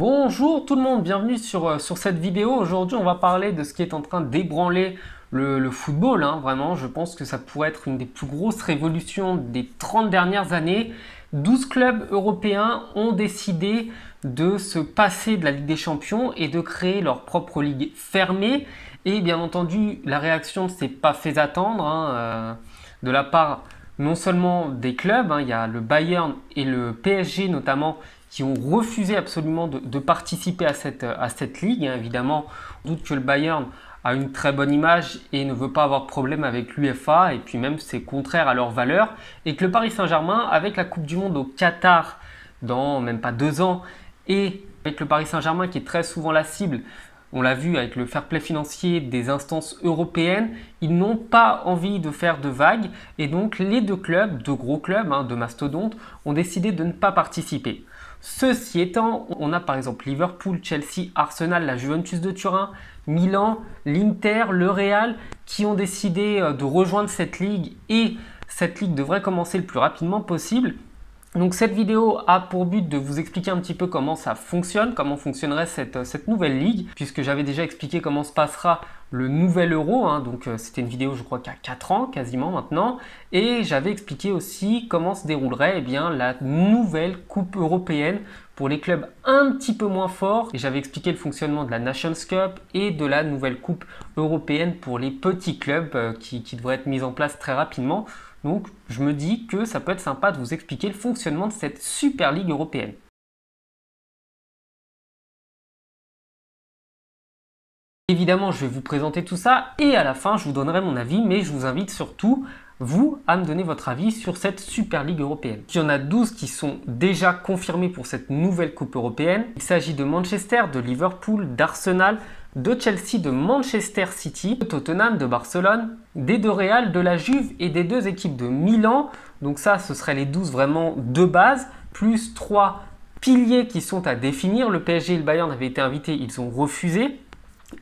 Bonjour tout le monde, bienvenue sur, euh, sur cette vidéo. Aujourd'hui, on va parler de ce qui est en train d'ébranler le, football. Hein. Vraiment, je pense que ça pourrait être une des plus grosses révolutions des 30 dernières années. 12 clubs européens ont décidé de se passer de la Ligue des Champions et de créer leur propre ligue fermée. Et bien entendu, la réaction ne s'est pas fait attendre hein, euh, de la part non seulement des clubs, hein. il y a le Bayern et le PSG notamment qui ont refusé absolument de, participer à cette, à cette ligue. Hein, évidemment, on doute que le Bayern a une très bonne image et ne veut pas avoir de problème avec l'UFA, et puis même c'est contraire à leurs valeurs, et que le Paris Saint-Germain, avec la Coupe du Monde au Qatar dans même pas deux ans, et avec le Paris Saint-Germain qui est très souvent la cible on l'a vu avec le fair play financier des instances européennes, ils n'ont pas envie de faire de vagues et donc les deux clubs, deux gros clubs hein, de mastodontes, ont décidé de ne pas participer. Ceci étant, on a par exemple Liverpool, Chelsea, Arsenal, la Juventus de Turin, Milan, l'Inter, le Real qui ont décidé euh, de rejoindre cette ligue et cette ligue devrait commencer le plus rapidement possible. Donc cette vidéo a pour but de vous expliquer un petit peu comment ça fonctionne, comment fonctionnerait cette, euh, nouvelle ligue, puisque j'avais déjà expliqué comment se passera le nouvel euro. Hein, donc euh, c'était une vidéo, je crois, qu'il y a 4 ans quasiment maintenant. Et j'avais expliqué aussi comment se déroulerait eh bien, la nouvelle Coupe européenne pour les clubs un petit peu moins forts. Et j'avais expliqué le fonctionnement de la Nations Cup et de la nouvelle Coupe européenne pour les petits clubs euh, qui, devraient être mise en place très rapidement. Donc je me dis que ça peut être sympa de vous expliquer le fonctionnement de cette Super Ligue européenne. Évidemment, je vais vous présenter tout ça et à la fin, je vous donnerai mon avis, mais je vous invite surtout, vous, à me donner votre avis sur cette Super Ligue européenne. Il y en a 12 qui sont déjà confirmés pour cette nouvelle Coupe européenne. Il s'agit de Manchester, de Liverpool, d'Arsenal, de Chelsea, de Manchester City, de Tottenham, de Barcelone, des deux Real, de la Juve et des deux équipes de Milan. Donc ça, ce seraient les 12 vraiment de base, plus trois piliers qui sont à définir. Le PSG et le Bayern avaient été invités, ils ont refusé.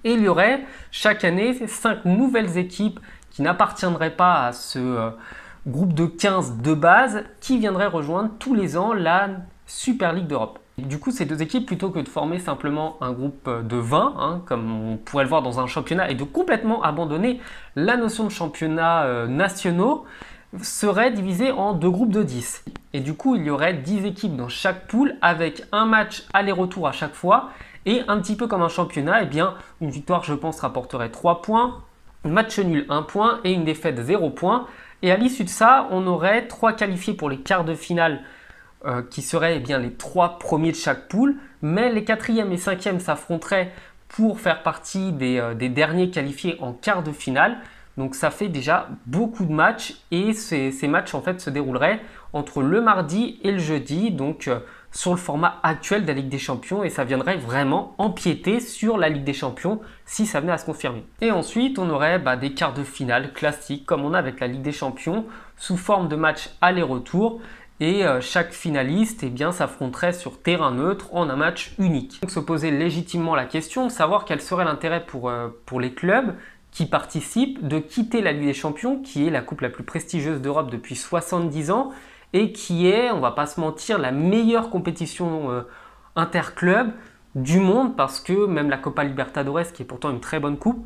Et il y aurait chaque année cinq nouvelles équipes qui n'appartiendraient pas à ce euh, groupe de 15 de base qui viendraient rejoindre tous les ans la Super League d'Europe. Du coup, ces deux équipes, plutôt que de former simplement un groupe euh, de 20, hein, comme on pourrait le voir dans un championnat, et de complètement abandonner la notion de championnat euh, nationaux, seraient divisées en deux groupes de 10. Et du coup, il y aurait 10 équipes dans chaque poule avec un match aller-retour à chaque fois. Et un petit peu comme un championnat, eh bien, une victoire, je pense, rapporterait 3 points, un match nul 1 point et une défaite 0 point. Et à l'issue de ça, on aurait 3 qualifiés pour les quarts de finale euh, qui seraient eh bien, les 3 premiers de chaque poule. Mais les 4e et 5e s'affronteraient pour faire partie des, euh, des derniers qualifiés en quart de finale. Donc ça fait déjà beaucoup de matchs et ces, matchs en fait se dérouleraient entre le mardi et le jeudi, donc euh, sur le format actuel de la Ligue des Champions et ça viendrait vraiment empiéter sur la Ligue des Champions si ça venait à se confirmer. Et ensuite on aurait bah, des quarts de finale classiques comme on a avec la Ligue des Champions sous forme de matchs aller-retour et euh, chaque finaliste eh bien, s'affronterait sur terrain neutre en un match unique. Donc se poser légitimement la question de savoir quel serait l'intérêt pour euh, les clubs qui participent, de quitter la Ligue des Champions, qui est la coupe la plus prestigieuse d'Europe depuis 70 ans et qui est, on va pas se mentir, la meilleure compétition euh, interclub du monde parce que même la Copa Libertadores, qui est pourtant une très bonne coupe,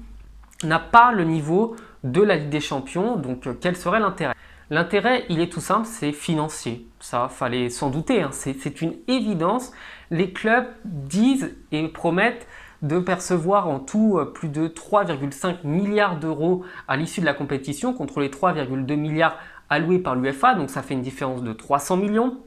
n'a pas le niveau de la Ligue des Champions. Donc euh, quel serait l'intérêt L'intérêt, il est tout simple, c'est financier. Ça, fallait s'en douter, hein. c'est une évidence. Les clubs disent et promettent de percevoir en tout euh, plus de 3,5 milliards d'euros à l'issue de la compétition contre les 3,2 milliards alloués par l'UFA. donc ça fait une différence de 300 millions.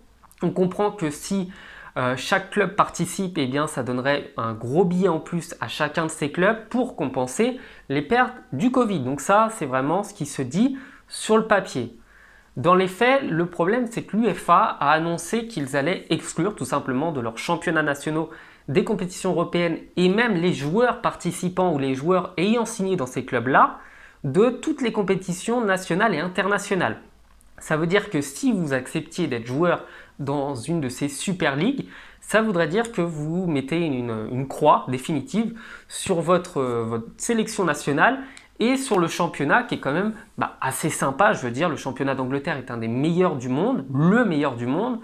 On comprend que si euh, chaque club participe, et eh bien ça donnerait un gros billet en plus à chacun de ces clubs pour compenser les pertes du Covid. Donc ça, c'est vraiment ce qui se dit sur le papier. Dans les faits, le problème, c'est que l'UFA a annoncé qu'ils allaient exclure tout simplement de leurs championnats nationaux des compétitions européennes et même les joueurs participants ou les joueurs ayant signé dans ces clubs-là de toutes les compétitions nationales et internationales. Ça veut dire que si vous acceptiez d'être joueur dans une de ces Super Ligues, ça voudrait dire que vous mettez une, croix définitive sur euh, votre, sélection nationale et sur le championnat qui est quand même bah, assez sympa. Je veux dire, le championnat d'Angleterre est un des meilleurs du monde, le meilleur du monde.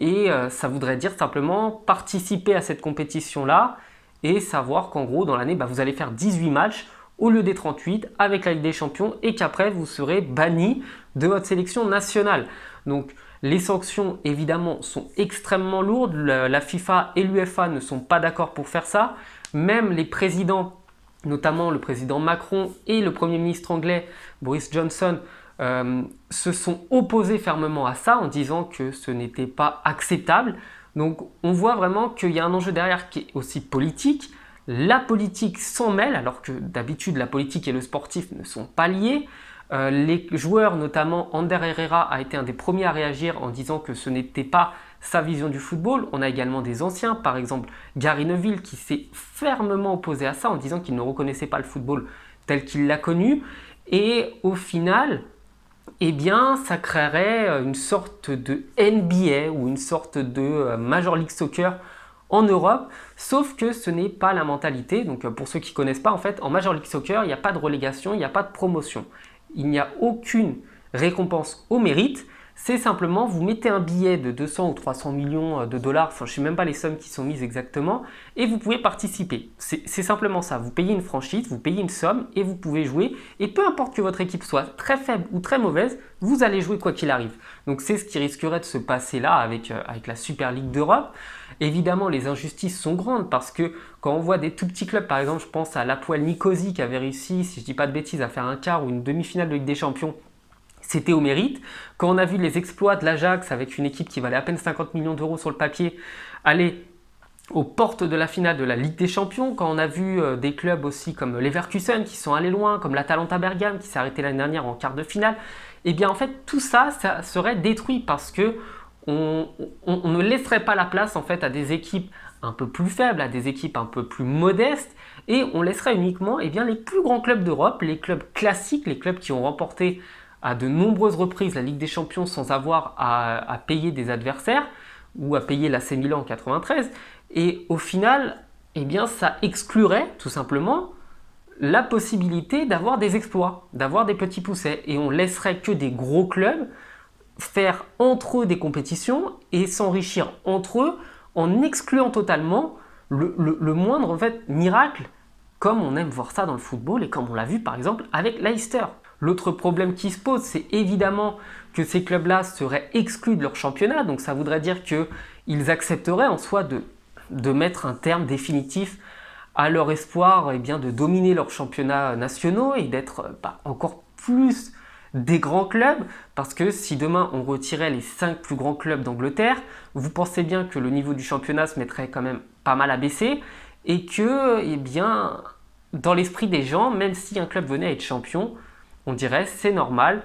Et euh, ça voudrait dire simplement participer à cette compétition-là et savoir qu'en gros, dans l'année, bah, vous allez faire 18 matchs au lieu des 38 avec la Ligue des Champions et qu'après, vous serez banni de votre sélection nationale. Donc, les sanctions, évidemment, sont extrêmement lourdes. La FIFA et l'UEFA ne sont pas d'accord pour faire ça. Même les présidents, notamment le président Macron et le Premier ministre anglais Boris Johnson, euh, se sont opposés fermement à ça en disant que ce n'était pas acceptable. Donc on voit vraiment qu'il y a un enjeu derrière qui est aussi politique. La politique s'en mêle, alors que d'habitude la politique et le sportif ne sont pas liés. Euh, les joueurs, notamment Ander Herrera, a été un des premiers à réagir en disant que ce n'était pas sa vision du football. On a également des anciens, par exemple Gary Neville, qui s'est fermement opposé à ça en disant qu'il ne reconnaissait pas le football tel qu'il l'a connu. Et au final, eh bien, ça créerait euh, une sorte de NBA ou une sorte de euh, Major League Soccer en Europe, sauf que ce n'est pas la mentalité. Donc, euh, pour ceux qui ne connaissent pas, en fait, en Major League Soccer, il n'y a pas de relégation, il n'y a pas de promotion. Il n'y a aucune récompense au mérite c'est simplement vous mettez un billet de 200 ou 300 millions euh, de dollars, enfin je ne sais même pas les sommes qui sont mises exactement, et vous pouvez participer. C'est simplement ça, vous payez une franchise, vous payez une somme et vous pouvez jouer, et peu importe que votre équipe soit très faible ou très mauvaise, vous allez jouer quoi qu'il arrive. Donc c'est ce qui risquerait de se passer là avec, euh, avec la Super League d'Europe. Évidemment, les injustices sont grandes parce que quand on voit des tout petits clubs, par exemple, je pense à l'Apoel Nicosie qui avait réussi, si je ne dis pas de bêtises, à faire un quart ou une demi-finale de Ligue des Champions c'était au mérite. Quand on a vu les exploits de l'Ajax avec une équipe qui valait à peine 50 millions d'euros sur le papier aller aux portes de la finale de la Ligue des Champions, quand on a vu euh, des clubs aussi comme l'Everkusen qui sont allés loin, comme l'Atalanta Bergame qui s'est arrêté l'année dernière en quart de finale, eh bien en fait tout ça, ça serait détruit parce que on, ne laisserait pas la place en fait à des équipes un peu plus faibles, à des équipes un peu plus modestes, et on laisserait uniquement eh bien, les plus grands clubs d'Europe, les clubs classiques, les clubs qui ont remporté à de nombreuses reprises la Ligue des Champions sans avoir à, payer des adversaires ou à payer l'AC Milan en 93. Et au final, eh bien, ça exclurait tout simplement la possibilité d'avoir des exploits, d'avoir des petits poussets. Et on laisserait que des gros clubs faire entre eux des compétitions et s'enrichir entre eux en excluant totalement le, moindre en fait, miracle, comme on aime voir ça dans le football et comme on l'a vu par exemple avec Leicester. L'autre problème qui se pose, c'est évidemment que ces clubs-là seraient exclus de leur championnat, donc ça voudrait dire qu'ils accepteraient en soi de, mettre un terme définitif à leur espoir eh bien, de dominer leurs championnats nationaux et d'être euh, bah, encore plus des grands clubs, parce que si demain on retirait les cinq plus grands clubs d'Angleterre, vous pensez bien que le niveau du championnat se mettrait quand même pas mal à baisser, et que, eh bien, dans l'esprit des gens, même si un club venait à être champion, on dirait, c'est normal.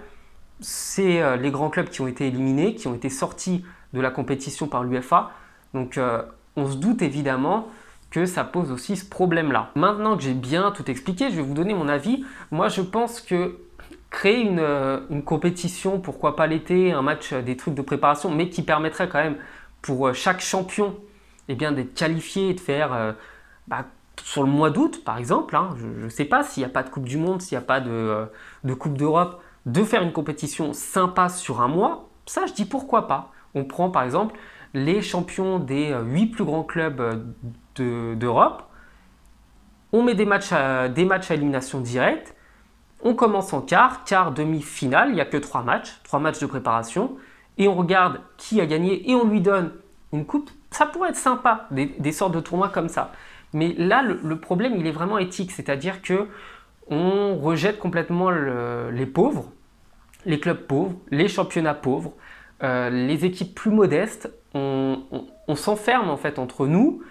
C'est euh, les grands clubs qui ont été éliminés, qui ont été sortis de la compétition par l'UFA. Donc euh, on se doute évidemment que ça pose aussi ce problème-là. Maintenant que j'ai bien tout expliqué, je vais vous donner mon avis. Moi je pense que créer une, euh, compétition, pourquoi pas l'été, un match, des trucs de préparation, mais qui permettrait quand même pour chaque champion eh bien d'être qualifié et de faire... Bah, sur le mois d'août, par exemple, hein, je ne sais pas s'il n'y a pas de Coupe du Monde, s'il n'y a pas euh, de, Coupe d'Europe, de faire une compétition sympa sur un mois, ça je dis pourquoi pas. On prend par exemple les champions des euh, huit plus grands clubs euh, d'Europe, on met des matchs, à, des matchs à élimination directe, on commence en quart, quart, demi-finale, il n'y a que trois matchs, trois matchs de préparation, et on regarde qui a gagné et on lui donne une coupe. Ça pourrait être sympa, des, des sortes de tournois comme ça. Mais là, le, problème, il est vraiment éthique, c'est-à-dire que on rejette complètement les pauvres, les clubs pauvres, les championnats pauvres, euh, les équipes plus modestes. On, s'enferme en fait entre nous.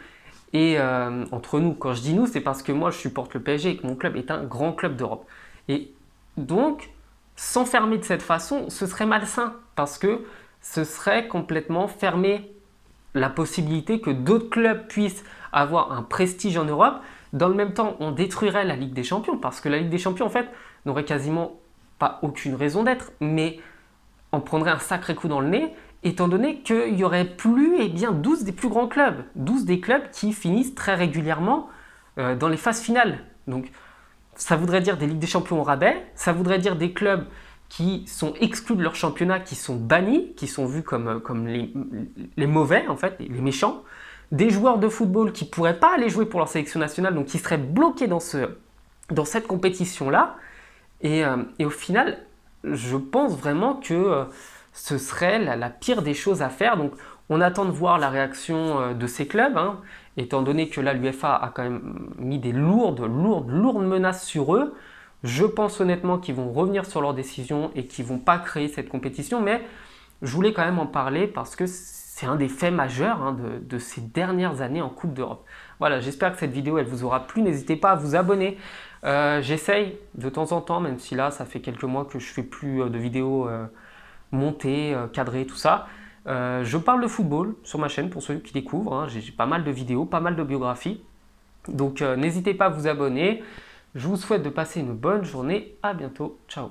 Et euh, entre nous, quand je dis nous, c'est parce que moi je supporte le PSG et que mon club est un grand club d'Europe. Et donc, s'enfermer de cette façon, ce serait malsain parce que ce serait complètement fermé la possibilité que d'autres clubs puissent avoir un prestige en Europe. Dans le même temps, on détruirait la Ligue des Champions parce que la Ligue des Champions, en fait, n'aurait quasiment pas aucune raison d'être, mais on prendrait un sacré coup dans le nez, étant donné qu'il y aurait plus et eh bien, 12 des plus grands clubs, 12 des clubs qui finissent très régulièrement euh, dans les phases finales. Donc, ça voudrait dire des Ligues des Champions au rabais, ça voudrait dire des clubs qui sont exclus de leur championnat, qui sont bannis, qui sont vus comme, euh, comme les, les mauvais, en fait, les méchants, des joueurs de football qui ne pourraient pas aller jouer pour leur sélection nationale, donc qui seraient bloqués dans, ce, dans cette compétition-là. Et, euh, et, au final, je pense vraiment que euh, ce serait la, pire des choses à faire. Donc on attend de voir la réaction de ces clubs, hein. étant donné que là, l'UFA a quand même mis des lourdes, lourdes, lourdes menaces sur eux. Je pense honnêtement qu'ils vont revenir sur leurs décisions et qu'ils ne vont pas créer cette compétition, mais je voulais quand même en parler parce que c'est un des faits majeurs hein, de, ces dernières années en Coupe d'Europe. Voilà, j'espère que cette vidéo elle vous aura plu. N'hésitez pas à vous abonner. Euh, j'essaye de temps en temps, même si là ça fait quelques mois que je fais plus euh, de vidéos euh, montées, cadrées, tout ça. je parle de football sur ma chaîne pour ceux qui découvrent. Hein. J'ai pas mal de vidéos, pas mal de biographies. Donc n'hésitez pas à vous abonner. Je vous souhaite de passer une bonne journée. À bientôt. Ciao.